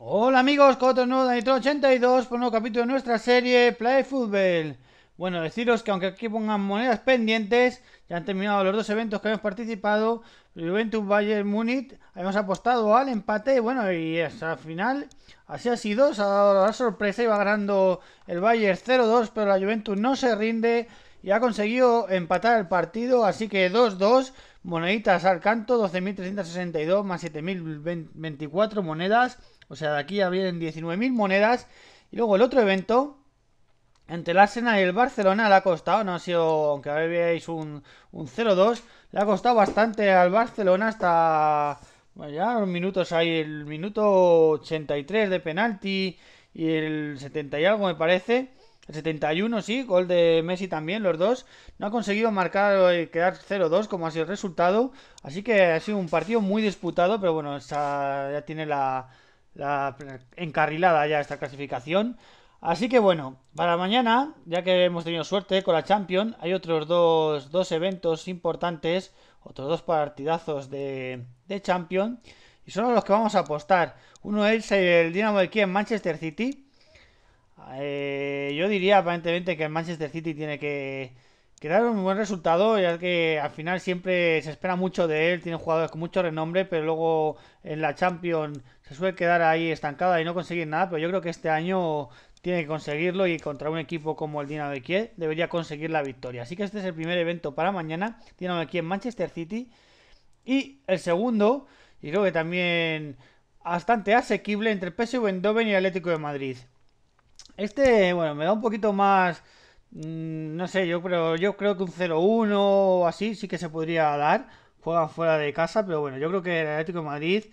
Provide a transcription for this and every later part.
Hola amigos, con otro nuevo 82 por un nuevo capítulo de nuestra serie Play Football. Bueno, deciros que aunque aquí pongan monedas pendientes, ya han terminado los dos eventos que hemos participado, Juventus Bayern Múnich, hemos apostado al empate y bueno, y hasta el final así ha sido, se ha dado la sorpresa, va ganando el Bayern 0-2, pero la Juventus no se rinde y ha conseguido empatar el partido, así que 2-2, moneditas al canto, 12.362 más 7.024 monedas, o sea, de aquí ya vienen 19.000 monedas, y luego el otro evento, entre el Arsenal y el Barcelona le ha costado, no ha sido, aunque ahora veáis un, un 0-2, le ha costado bastante al Barcelona hasta, bueno, ya unos minutos ahí, el minuto 83 de penalti y el 70 y algo me parece, el 71, sí, gol de Messi también, los dos. No ha conseguido marcar y eh, quedar 0-2 como ha sido el resultado. Así que ha sido un partido muy disputado, pero bueno, ya tiene la, encarrilada ya esta clasificación. Así que bueno, para mañana, ya que hemos tenido suerte con la Champions, hay otros dos, dos eventos importantes, otros dos partidazos de, de Champions, y son los que vamos a apostar. Uno es el Dinamo de Kiev Manchester City, eh, yo diría aparentemente que el Manchester City tiene que, dar un buen resultado, ya que al final siempre se espera mucho de él, tiene jugadores con mucho renombre, pero luego en la Champions se suele quedar ahí estancada y no conseguir nada, pero yo creo que este año tiene que conseguirlo y contra un equipo como el Dinamo de Kiev debería conseguir la victoria. Así que este es el primer evento para mañana, Dinamo de Kiev Manchester City y el segundo, y creo que también bastante asequible entre el PSV Eindhoven y el Atlético de Madrid. Este, bueno, me da un poquito más... Mm, no sé, yo creo, yo creo que un 0-1 o así sí que se podría dar. Juegan fuera de casa, pero bueno, yo creo que el Atlético de Madrid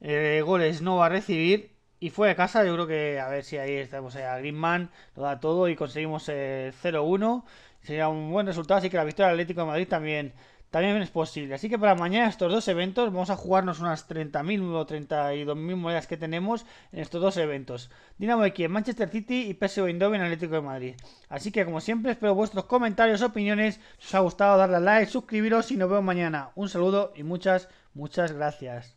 eh, goles no va a recibir. Y fuera de casa, yo creo que a ver si ahí estamos pues, el eh, a Greenman, lo da todo y conseguimos el 0-1. Sería un buen resultado, así que la victoria del Atlético de Madrid también también es posible. Así que para mañana estos dos eventos vamos a jugarnos unas 30.000 o 32.000 monedas que tenemos en estos dos eventos. Dinamo de Kiev, Manchester City y PSV Eindhoven Atlético de Madrid. Así que como siempre espero vuestros comentarios, opiniones, si os ha gustado darle a like, suscribiros y nos vemos mañana. Un saludo y muchas, muchas gracias.